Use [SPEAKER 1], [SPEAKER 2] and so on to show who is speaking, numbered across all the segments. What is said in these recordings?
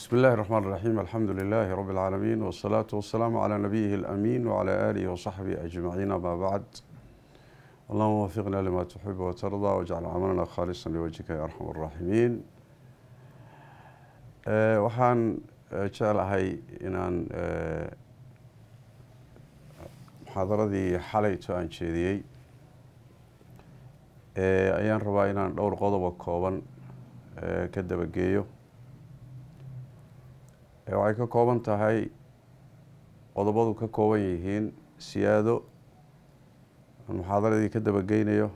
[SPEAKER 1] بسم الله الرحمن الرحيم الحمد لله رب العالمين والصلاة والسلام على نبيه الأمين وعلى آله وصحبه أجمعين ما بعد اللهم وفقنا لما تحب وترضى واجعل عملنا خالصا لوجهك يا أرحم الراحمين أه وحان jeclahay inaan muxaadaradii xalayto aan jeediyey ayaan rabaa inaan dhowr qodoba kooban ka dabageeyo waxay ka kooban tahay qodobadu ka kooban yihiin siyaado aan muxaadaradii ka dabageynayo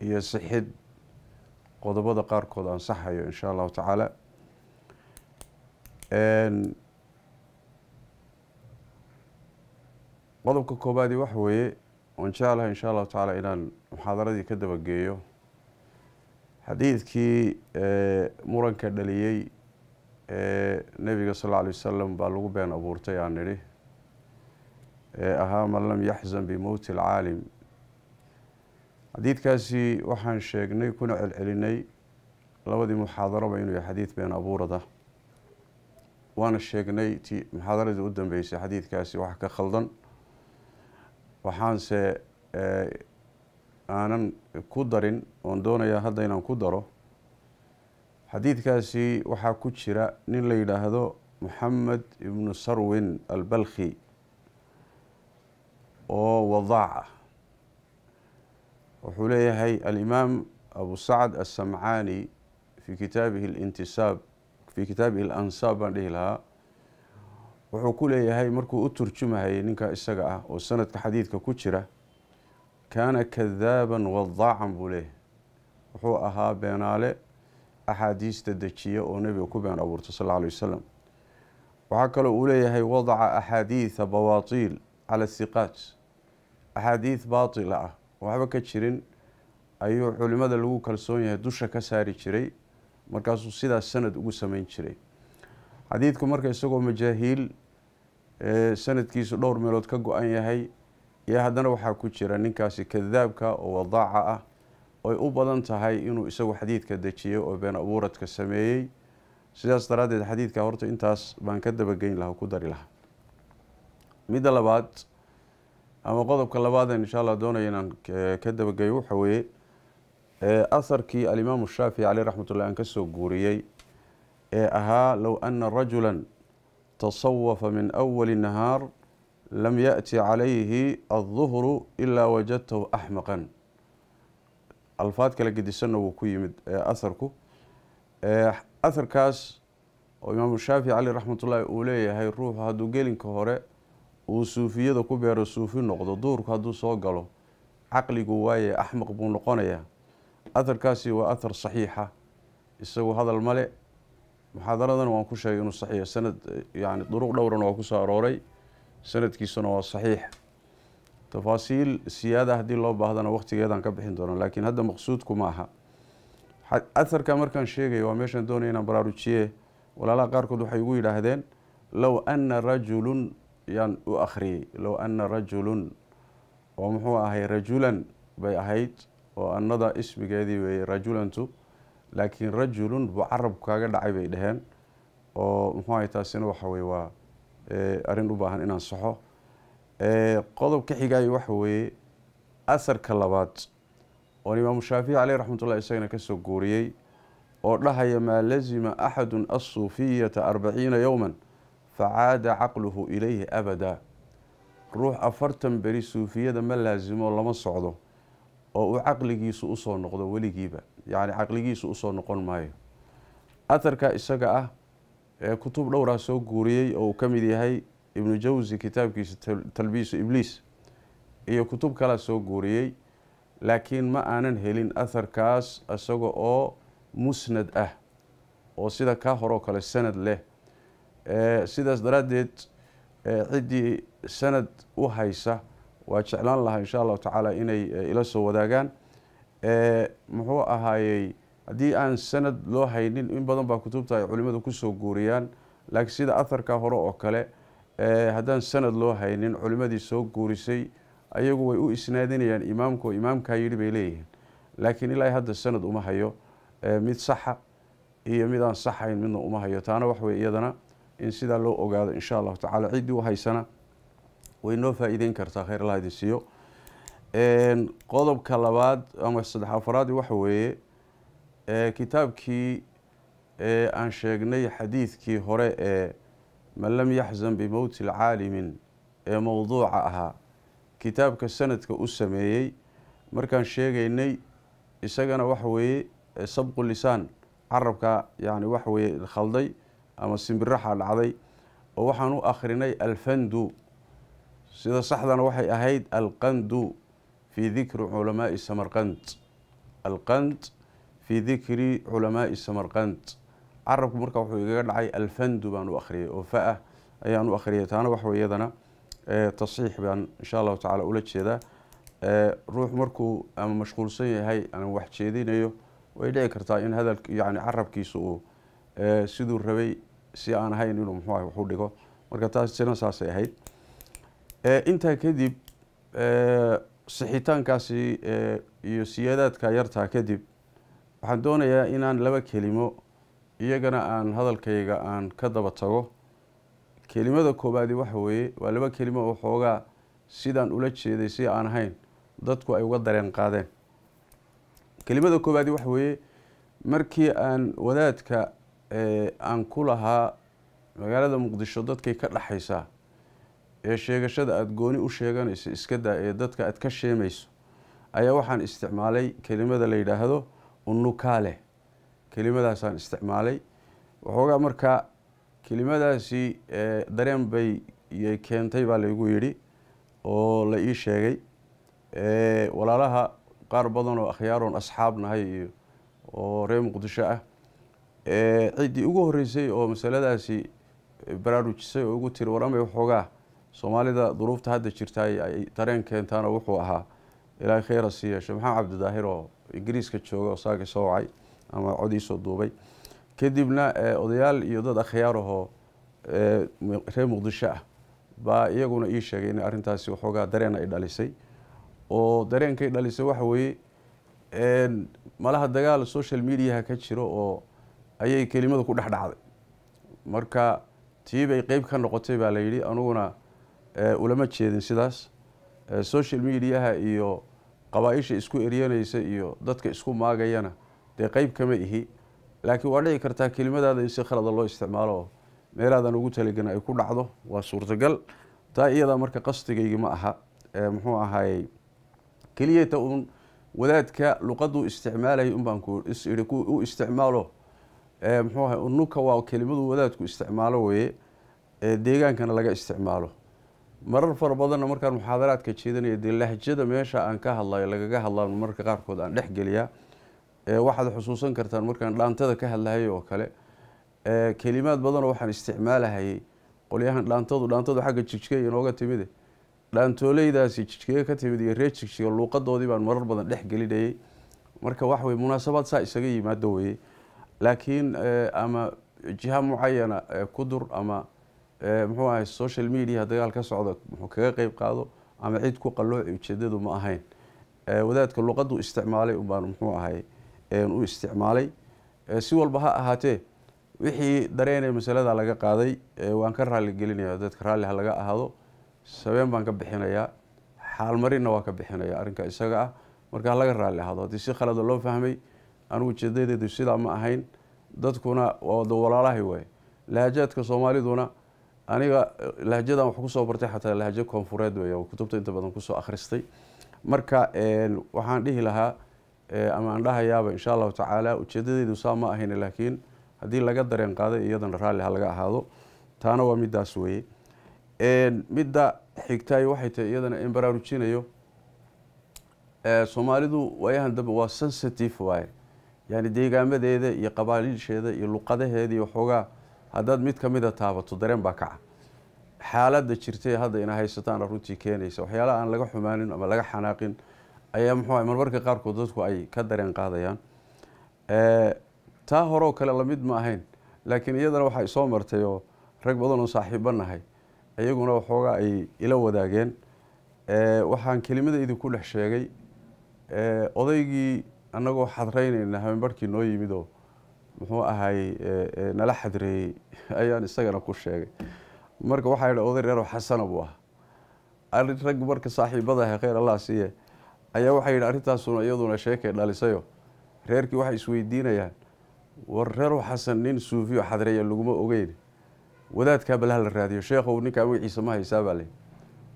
[SPEAKER 1] iyo sixid qodobada qaarkood ansaxayo saxayo insha allahu tacaala qodobka koobaadi wax weeye waan jeclahay insha allahu tacaala inaan muxaadaradii ka dabageeyo xadiidkii muranka dhaliyey ee nebiga sal lla alay wasalam baa lagu been abuurtay aan nidhi ee ahaa man lam yaxzan bimowti alcaalim xadiidkaasi waxaan sheegnay kuna celcelinay labadii muxaadaraba inuu yahay xadiid been abuurada waana sheegnay ti muxaadaradii u dambeysay xadiidkaasi wax ka khaldan waxaanse aanan ku darin oon doonayaa hadda inaan ku daro xadiidkaasi waxaa ku jira nin la yidhaahdo moxamed ibnu sarwin albalkhi oo wadaac ah wuxuu leeyahay alimaam abu sacad asamcaani fii kitaabihi lintisaab fii kitaabihi alansaab baan dhihi lahaa wuxuu ku leeyahay markuu u turjumahayay ninka isaga ah oo sanadka xadiidka ku jira kaana kadaaban wadaacan buu leeyahay wuxuu ahaa beenaale axaadiista dejiya oo nebiga ku been abuurta sal alay wasalam waxaa kaloo uu leeyahay wadaca axaadiida bawaatiil cala siqaat axaadiid baatila ah waxba ka jirin ayuu culimada lagu kalsoon yahay dusha ka saari jiray markaasuu sidaas sanad ugu sameyn jiray xadiidku marka isagoo majaahiil sanadkiisu dhowr meelood ka go-an yahay iyo haddana waxaa ku jira ninkaasi kadaabka oo wadaaca ah oy u badan tahay inuu isagu xadiidka dejiyey oo been abuuradka sameeyey sidaas daraaddeed xadiidka horta intaas baan ka dabageyn lahaa ku dari lahaa midda labaad ama qodobka labaadeen insha allah doonaya inaan ka dabageyo waxa weeye aharkii alimaamu shaafici caleyh raxmatullahi aan kasoo guuriyey ee ahaa low ana rajula tasawafa min awali nahaar lam yati calayhi alduhru ilaa wajadtahu axmaqan alfaad kala gedisanna wuu ku yimid aharku aharkaas oo imaamu shaafici raxmat raxmatullaahi uu leeyahay ruuxu hadduu gelinka hore uu suufiyada ku beero suufi noqdo duurku hadduu soo galo caqligu waaye axmaq buu noqonayaa atharkaasi waa ahar saxiixa isagu hadal male muxaadaradana waan ku sheegay inuu saxiix sanad yani duruq dhowran waa ku soo arooray sanadkiisuna waa saxiix tafaasiil siyaada haddii loo baahdana wakhtigeedaan ka bixin doono laakiin hadda maqsuudku ma aha aharka markaan sheegayo waa meeshaan doonaya inaan baraarujiye walaalaha qaarkood waxay ugu yidhaahdeen low ana rajulun yaan u akhriyey low ana rajulun oo muxuu ahay rajulan bay ahayd oo annada ismigeedii weeye rajulantu laakiin rajulun buu carabku kaaga dhacay bay dhaheen oo muxuu ahay taasina waxa weye waa arrin u baahan inaan saxo qodobka xigaay waxa weeye asarka labaad oon imaamu shaafici caleyh raxmatullah isagana kasoo guuriyey oo dhahaya maa lazima axadun assuufiyata arbaciina yowman facaada caqluhu ilayhi abadaa ruux afartan beri suufiyada ma laasimo lama socdo oo uu caqligiisu usoo noqdo weligiiba yacni caqligiisu usoo noqon maayo atarka isaga ah ee kutub dhowraa soo guuriyey oo uu ka mid yahay ibnu jawsi kitaabkiisa talbiisu ibliis iyo kutub kala soo guuriyey laakiin ma aanan helin atharkaas isaga oo musnad ah oo sida ka kaa oo kale sanad leh sidaas daraaddeed ciddii sanad u haysa waa jeclaan lahaa insha allahu tacaala inay ila soo wadaagaan muxuu ahaayey haddii aan sanad loo haynin in badan baa kutubta ay culimmadu soo guuriyaan laakiin sida atharkaa hore oo kale Eh, haddaan sanad loo haynin culimmadii soo guurisay ayagu way u isnaadinayaan imaamku imaamkaa yidhi bay leeyihiin laakiin ilaa hadda sanad uma hayo eh, mid saxa iyo mid aan saxayn midna uma hayo taana waxwey iyadana in sidaa loo ogaado insha allahu tacaala ciddii u haysana way noo faa kartaa kheyr allah idin siiyo qodobka labaad ama saddex afraadi waxa weeye eh, kitaabkii aan sheegnay xadiidkii hore ee man lam yaxzan bimowti caalimin ee mowduuca ahaa kitaabka sanadka u sameeyey markaan sheegaynay isagana waxa weeye sabqu lisaan carabka yani waxa weeye khalday ama simbiraxa dhacday oo waxaan u akhrinay alfandu sida saxdana waxay ahayd alqandu fii dikri culamaai samarqand alqand fii dikri culamaa'i samarqand carabku marka wuxuu igaga dhacay alfandu baan u akhriyay oo fa-ah ayaan u akhriyay taana waxwa iyadana tasiix baan insha allahu tacaala ula jeedaa ruux markuu ama mashquulsan yahay ama wax jeedinayo way dhici kartaa in hadal yani carabkiisa uu siduu rabay si aan ahayn inuu muxuuah waxu dhigo marka taas saasay ahayd intaa kadib sixitaankaasi iyo siyaadaadka yartaa kadib waxaan doonayaa inaan laba kelimo iyagana aan hadalkayga aan ka daba tago kelimada koobaadi waxa weeye waa laba kelima oo xoogaa sidaan ula jeeday si aan ahayn dadku ay uga dareen qaadeen kelimada koobaadi waxa weeye markii aan wadaadka aan ku lahaa magaalada muqdisho dadkay ka dhaxaysaa ee sheegashada aada gooni u sheeganayso iskadaa ee dadka aad ka sheemayso ayaa waxaan isticmaalay kelimada la yidhaahdo unukaale kelimadaasaan isticmaalay waxoogaa markaa kelimadaasi dareen bay keentay baa laygu yidhi oo la ii sheegay walaalaha qaar badan oo akhyaaroon asxaab nahay iyo oo reer muqdisho ah ciddii ugu horreysay oo masaladaasi baraarujisay oo ugu tiri waramay waxoogaa soomaalida duruufta hadda jirta ay dareen keentaanoo wuxuu ahaa ilaahay kheyra sii yeesho maxamed cabdidaahir oo ingiriiska jooga oo saaka soo wacay ama codiisoo duubay kadibna eh, odayaal iyo dad akhyaar ahoo eh, reer muqdisho ah baa iyaguna ii sheegay in arrintaasi waxoogaa dareen ay dhalisay oo dareenkay dhalisay waxa weeye malaha dagaal social mediaha ka jiro oo ayay kelimada ku dhex dhacday marka tii bay qeyb ka noqotay baa la yidhi aniguna eh, ulama jeedin sidaas social mediaha iyo qabaaisha isku eryanaysa iyo dadka isku maagayana dee qayb kama ihi laakiin waa dhici kartaa kelimadaada in si khalada loo isticmaalo oo meelaadan ugu talagelin ay ku dhacdo waa suurtagal taa iyadaa marka qasdigaygi ma aha muxuu ahaayey keliyata uun wadaadka luqaduu isticmaalayay unbaan u isticmaalo muxuu ahay unuka waa kelimadu wadaadku isticmaalo weye deegaankana laga isticmaalo marar fara badanna markaan muxaadaraadka jeedanaya dee lahjada meesha aan ka hadlayo lagaga hadlaan mararka qaarkood aan dhexgeliyaa waxaad xusuusan kartaan markaan dhaantada ka hadlahayay oo kale kelimaad badanoo waxaan isticmaalahayay qolyahan dhaantadu dhaantadu xagga jijkeeya inooga timide dhaantooleydaasi jijkeeye ka timid iyo reer jijkeega luuqadoodii baan marar badan dhex gelinayay marka waxa weye munaasabaad saa isaga yimaado weye laakiin ama jiha mucayana kudur ama muxuu ahay social media dagaal ka socda muxuu kaga qeyb qaado ama cid ku qalooci ujeedadu ma ahayn wadaadka luuqadu isticmaalay unbaan muxuu ahay u isticmaalay si walba ha ahaatee wixii dareenee masalada laga qaaday waan ka raaligelinaya dadka raalli ha ahaado sabeen baan ka bixinayaa xaalmarinna waa ka bixinaya arrinka isaga ah marka halaga raalli ahaado haddii si khalada loo fahmay anugu ujeedadeedu sidaa ma ahayn dadkuna wada walaalahay waaye lahajaadka soomaaliduna aniga lahajadan wax kusoo bartay xataa lahajo koonfureed weya kutubta inta badan kusoo akhristay marka waxaan dhihi lahaa Eh, ama aan dhahayaaba insha allahu tacaala ujeedadeedu saa ma ahayna laakiin haddii laga dareen qaaday iyadana raalli halaga ahaado taana waa midaas weye midda xigtaay waxay tahay iyadana in baraarujinayo eh, soomaalidu waayahan dambe waa sensitive waaye yani deegaamadeeda iyo qabaaliisheeda iyo luqadaheeda iyo waxoogaa haddaad mid kamida taabato dareen baa kaca xaalada jirtay hadda ina haysataan runtii keenaysa waxyaalaha aan laga xumaanin ama laga xanaaqin ayaa muxuu marmarka qaarkood dadku ay ka dareen qaadayaan eh, taa horeoo kale lamid ma ahayn laakiin iyadana waxay soo martay oo rag badan oo nahay iyaguna waxoogaa ay ila wadaageen eh, waxaan kelimada idinku dhex sheegay eh, odaygii annagoo xadraynayna habeenbarhkii noo yimidoo oo muxuu ahaay nala xadreeyey ayaan isagana ku sheegay marka waxaa yidhi oday reero xasana buu ah arrin rag marka saaxiibada ahay kheyr allah siiye ayaa waxaa yidhi arrintaasuna iyaduna sheekay dhalisayo reerkii waxay isweydiinayaan war reer xasan nin suufiyo xadreeya laguma ogeyn wadaadkaa balaha la raadiyo sheekhow ninkaa magaciisa ma haysaabaa le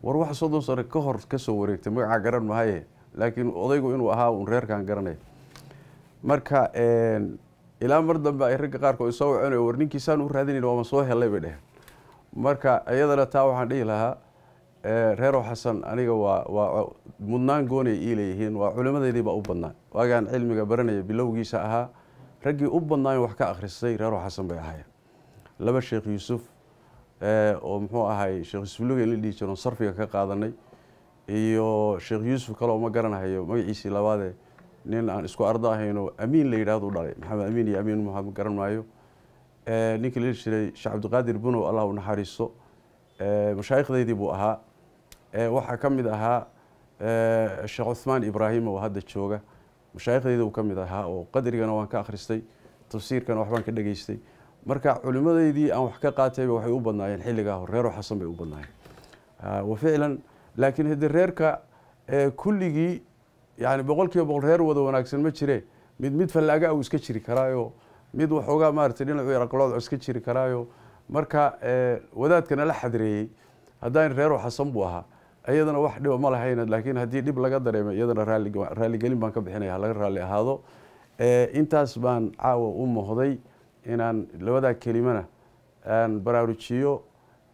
[SPEAKER 1] war wax soddon sano ka hor kasoo wareegtay magacaa garan mahaye laakiin odaygu inuu ahaa uun reerkan garanaya marka ilaa mar dambe ay ragga qaarkood soo waconayo war ninkiisaan u raadinayn waama soo helay bay dheheen marka iyadana taa waxaan dhihi lahaa Eh, reer xasan aniga waa waa mudnaan goonay ii leeyihiin waa culimmadaydiibaa u badnaan waagaan cilmiga baranaya bilowgiisa ahaa raggii u badnaayn wax ka akhristay reerow xasan bay ahaayeen laba sheekh yuusuf eh, oo muxuu ahay sheekh yuusuf in la dhihi jiro sarfiga ka qaadanay iyo sheekh yuusuf kaloo ma garanhayo magaciisii labaade nin aan isku ardo ahayno amiin la yidhaahdu dhalay maxamed amiin iyo amiin maxamed ma garan maayo eh, ninkii la jiray sheekh cabdiqaadir bunow allah u naxariisto mashaaikdaydii buu ahaa waxaa ka mid ahaa sheekh cuثmaan ibraahim oo hadda jooga mashaaikhdayda uu ka mid ahaa oo qadrigana waan ka akhristay tafsiirkana waxbaan ka dhegaystay marka culimmadeydii aan wax ka qaatayba waxay u badnaayeen xilligaa hor reero xasan bay u badnaayeen waficlan laakiin haddii reerka kulligii yani boqol boqol reer wada wanaagsan ma jire mid mid fallaaga u iska jiri karaayo mid waxoogaa maarata dhinacu yaraqlood iska jiri karaayo marka wadaadkana la xadreeyey haddaan reero xasan buu ahaa iyadana wax dhiba ma lahayn laakiin haddii dhib laga dareemo iyadana raaligelin baan ka bixinaya laga raali ahaado intaas baan caawa u mohday inaan labadaa kelimana aan baraarujiyo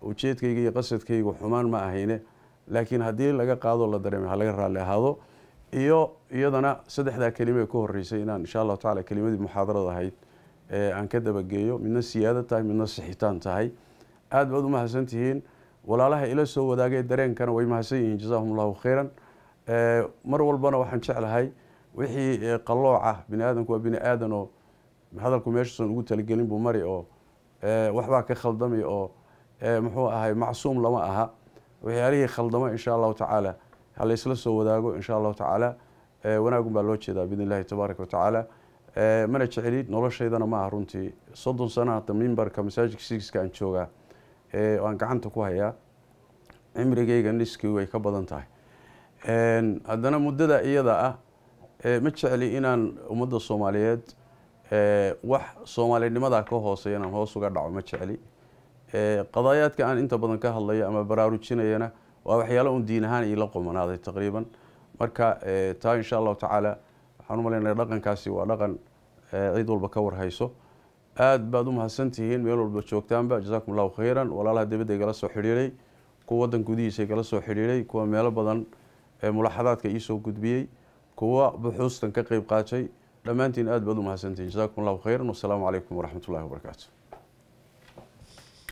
[SPEAKER 1] ujeedkayga iyo qasadkaygu xumaan ma ahayne laakiin haddii laga qaado la dareemay ha laga ahaado iyo iyadana saddexdaa kelima ee ku horeysay inaan insha allahu tacala kelimadii muxaadarada ahayd aan ka dabageeyo midna siyaado tahay midna sixitaan tahay aad baad u mahadsantihiin walaalaha ila soo wadaagay dareenkana way mahadsan yihiin jazaahum allahu khayran eh, mar walbana waxaan jeclahay wixii eh, qalooc ah bini aadamku waa bini aadan oo hadalku meeshausan ugu talagelin buu mari oo eh, waxbaa ka khaldami oo muxuu ahay macsuum lama aha waxyaalihii khaldamo insha allahu tacaala halaysla soo wadaago insha allahu tacaala wanaagun baa loo jeedaa biidn tabaaraka watacaala mana jecelin noloshaydana ma aha runtii soddon sano mimbarka masaajidka sigiska aan joogaa oo aan gacanta ku hayaa cimrigayga niskii way ka badan tahay haddana muddada iyada ah ma jecli inaan ummadda soomaaliyeed wax soomaalinimada ka hooseeya inaan hoos uga dhaco ma jecli qadaayaadka aan inta badan ka hadlayo ama baraarujinayana waa waxyaalo un diin ahaan iila qomanaaday taqriiban marka taa insha allahu tacaala waxaan u dhaqankaasi waa dhaqan cid walba ka warhayso aada baad u mahadsantihiin meel walba joogtaanba jasaakum allahu khayran walaalaha dibadda igala soo xidhiiray kuwa waddan gudihiisa igala soo xidhiiray kuwa meelo badan ee mulaxadaadka iisoo gudbiyey kuwa buxuustan ka qeyb qaatay dhammaantiin aad baad u mahadsantihiin jasaakum allahu khayran wasalaamu calaykum waraxmatullahi wabarakaatu